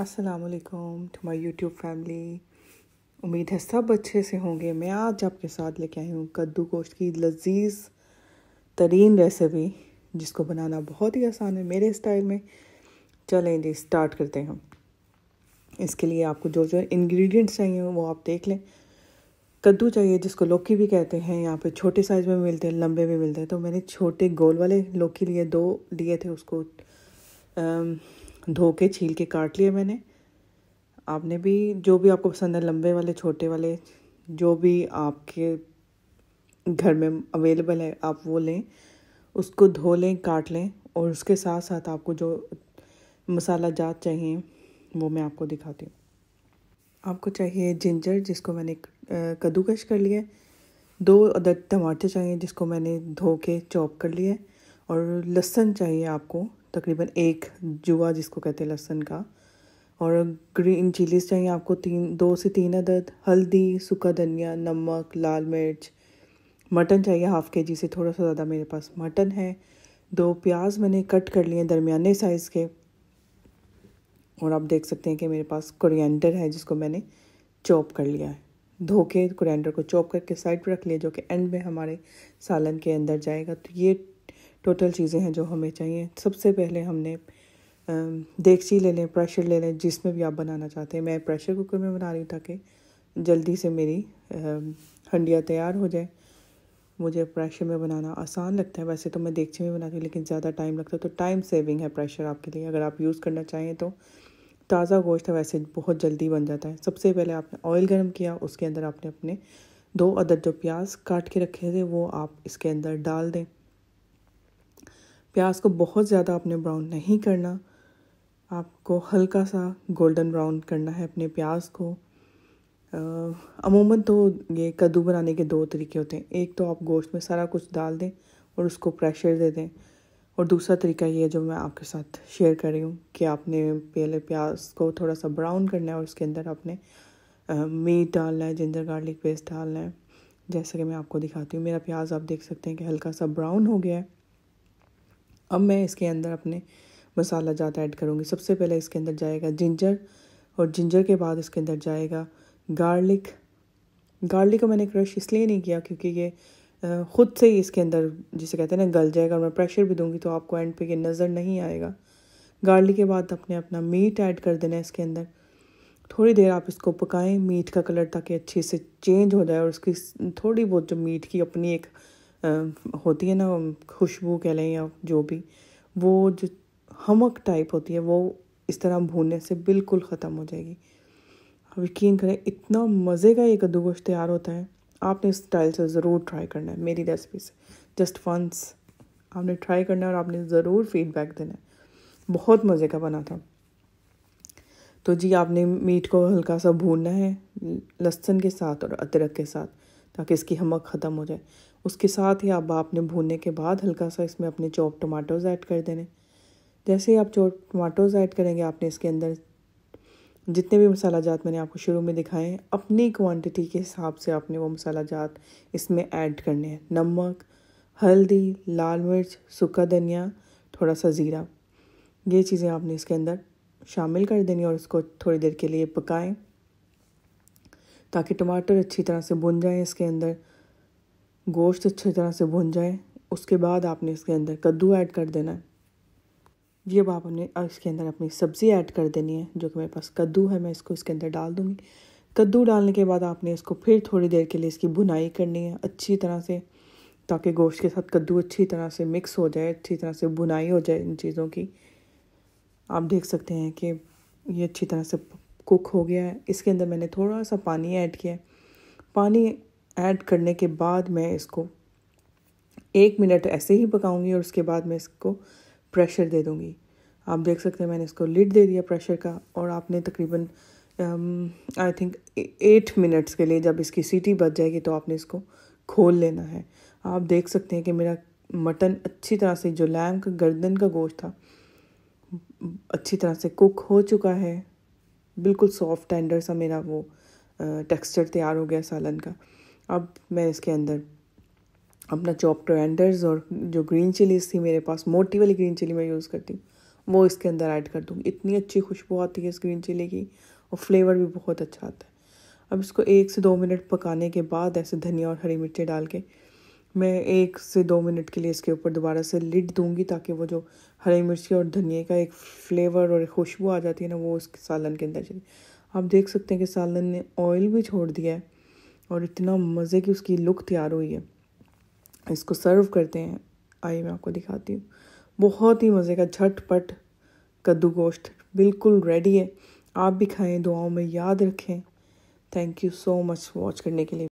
असलकुम to my YouTube family उम्मीद है सब अच्छे से होंगे मैं आज आपके साथ लेके आई हूँ कद्दू गोश्त की लजीज तरीन रेसिपी जिसको बनाना बहुत ही आसान है मेरे स्टाइल में चलें जी स्टार्ट करते हैं हम इसके लिए आपको जो जो इंग्रेडिएंट्स चाहिए वो आप देख लें कद्दू चाहिए जिसको लौकी भी कहते हैं यहाँ पे छोटे साइज़ में मिलते हैं लंबे में मिलते हैं तो मैंने छोटे गोल वाले लौकी लिए दो लिए थे उसको धो के छील के काट लिए मैंने आपने भी जो भी आपको पसंद है लंबे वाले छोटे वाले जो भी आपके घर में अवेलेबल है आप वो लें उसको धो लें काट लें और उसके साथ साथ आपको जो मसाला जात चाहिए वो मैं आपको दिखाती हूँ आपको चाहिए जिंजर जिसको मैंने कद्दूकश कर लिया दो अदद टमाटर चाहिए जिसको मैंने धो के चॉप कर लिया और लहसुन चाहिए आपको तकरीबन एक जुआ जिसको कहते हैं लहसुन का और ग्रीन चिलीज चाहिए आपको तीन दो से तीन अदद हल्दी सूखा धनिया नमक लाल मिर्च मटन चाहिए हाफ़ के जी से थोड़ा सा ज़्यादा मेरे पास मटन है दो प्याज मैंने कट कर लिए दरमियाने साइज़ के और आप देख सकते हैं कि मेरे पास कोरिएंडर है जिसको मैंने चॉप कर लिया है धो के कोरिएंडर को चॉप करके साइड पर रख लिया जो कि एंड में हमारे सालन के अंदर जाएगा तो ये टोटल चीज़ें हैं जो हमें चाहिए सबसे पहले हमने देगची ले लें प्रेशर ले लें जिसमें भी आप बनाना चाहते हैं मैं प्रेशर कुकर में बना रही हूँ ताकि जल्दी से मेरी हंडिया तैयार हो जाए मुझे प्रेशर में बनाना आसान लगता है वैसे तो मैं देगची में बनाती हूँ लेकिन ज़्यादा टाइम लगता है तो टाइम सेविंग है प्रेशर आपके लिए अगर आप यूज़ करना चाहें तो ताज़ा गोश्त है वैसे बहुत जल्दी बन जाता है सबसे पहले आपने ऑयल गर्म किया उसके अंदर आपने अपने दो अदद जो प्याज काट के रखे थे वो आप इसके अंदर डाल दें प्याज को बहुत ज़्यादा आपने ब्राउन नहीं करना आपको हल्का सा गोल्डन ब्राउन करना है अपने प्याज को अमूमन तो ये कद्दू बनाने के दो तरीके होते हैं एक तो आप गोश्त में सारा कुछ डाल दें और उसको प्रेशर दे दें और दूसरा तरीका ये है जो मैं आपके साथ शेयर कर रही हूँ कि आपने पहले प्याज को थोड़ा सा ब्राउन करना है और उसके अंदर आपने मीट डालना है जिंजर गार्लिक पेस्ट डालना है जैसे कि मैं आपको दिखाती हूँ मेरा प्याज आप देख सकते हैं कि हल्का सा ब्राउन हो गया है अब मैं इसके अंदर अपने मसाला ज़्यादा ऐड करूँगी सबसे पहले इसके अंदर जाएगा जिंजर और जिंजर के बाद इसके अंदर जाएगा गार्लिक गार्लिक को मैंने क्रश इसलिए नहीं किया क्योंकि ये ख़ुद से ही इसके अंदर जिसे कहते हैं ना गल जाएगा और मैं प्रेशर भी दूंगी तो आपको एंड पे ये नज़र नहीं आएगा गार्लिक के बाद अपने अपना मीट ऐड कर देना है इसके अंदर थोड़ी देर आप इसको पकाएं मीट का कलर ताकि अच्छे से चेंज हो जाए और उसकी थोड़ी बहुत जो मीट की अपनी एक होती है ना खुशबू कह लें या जो भी वो जो हमक टाइप होती है वो इस तरह भूनने से बिल्कुल ख़त्म हो जाएगी अब यकीन करें इतना मज़े का ये कद्दू गोश्त तैयार होता है आपने इस स्टाइल से ज़रूर ट्राई करना है मेरी रेसिपी से जस्ट वंस आपने ट्राई करना है और आपने ज़रूर फीडबैक देना है बहुत मज़े का बना था तो जी आपने मीट को हल्का सा भूनना है लहसुन के साथ और अदरक के साथ ताकि इसकी हमक ख़त्म हो जाए उसके साथ ही अब आपने भूनने के बाद हल्का सा इसमें अपने चॉप टमाटोज़ ऐड कर देने जैसे ही आप चॉप टमाटोज़ ऐड करेंगे आपने इसके अंदर जितने भी मसाला जात मैंने आपको शुरू में दिखाए हैं अपनी क्वांटिटी के हिसाब से आपने वो मसाला जात इसमें ऐड करने हैं नमक हल्दी लाल मिर्च सूखा धनिया थोड़ा सा ज़ीरा ये चीज़ें आपने इसके अंदर शामिल कर देनी और इसको थोड़ी देर के लिए पकाएं ताकि टमाटर अच्छी तरह से भुन जाए इसके अंदर गोश्त अच्छी तरह से भुन जाए उसके बाद आपने इसके अंदर कद्दू ऐड कर देना है ये अब आपने इसके अंदर अपनी सब्ज़ी ऐड कर देनी है जो कि मेरे पास कद्दू है मैं इसको इसके अंदर डाल दूँगी कद्दू डालने के बाद आपने इसको फिर थोड़ी देर के लिए इसकी भुनाई करनी है अच्छी तरह से ताकि गोश्त के साथ कद्दू अच्छी तरह से मिक्स हो जाए अच्छी तरह से भुनाई हो जाए इन चीज़ों की आप देख सकते हैं कि ये अच्छी तरह से कुक हो गया है इसके अंदर मैंने थोड़ा सा पानी ऐड किया पानी ऐड करने के बाद मैं इसको एक मिनट ऐसे ही पकाऊंगी और उसके बाद मैं इसको प्रेशर दे दूंगी आप देख सकते हैं मैंने इसको लिड दे दिया प्रेशर का और आपने तकरीबन आई थिंक एट मिनट्स के लिए जब इसकी सीटी बच जाएगी तो आपने इसको खोल लेना है आप देख सकते हैं कि मेरा मटन अच्छी तरह से जो लैम का गर्दन का गोश्त था अच्छी तरह से कुक हो चुका है बिल्कुल सॉफ्ट टेंडर सा मेरा वो टेक्सचर तैयार हो गया सालन का अब मैं इसके अंदर अपना चॉप टोरेंडर्स और जो ग्रीन चिलीज थी मेरे पास मोटी वाली ग्रीन चिली मैं यूज़ करती हूँ वो इसके अंदर ऐड कर दूँगी इतनी अच्छी खुशबू आती है इस ग्रीन चिली की और फ्लेवर भी बहुत अच्छा आता है अब इसको एक से दो मिनट पकाने के बाद ऐसे धनिया और हरी मिर्ची डाल के मैं एक से दो मिनट के लिए इसके ऊपर दोबारा से लिड दूंगी ताकि वो जो हरी मिर्ची और धनिए का एक फ्लेवर और खुशबू आ जाती है ना वो उस सालन के अंदर चली आप देख सकते हैं कि सालन ने ऑयल भी छोड़ दिया है और इतना मज़े की उसकी लुक तैयार हुई है इसको सर्व करते हैं आइए मैं आपको दिखाती हूँ बहुत ही मज़े का झटपट कद्दू गोश्त बिल्कुल रेडी है आप भी खाएँ दुआओं में याद रखें thank you so much watch करने के लिए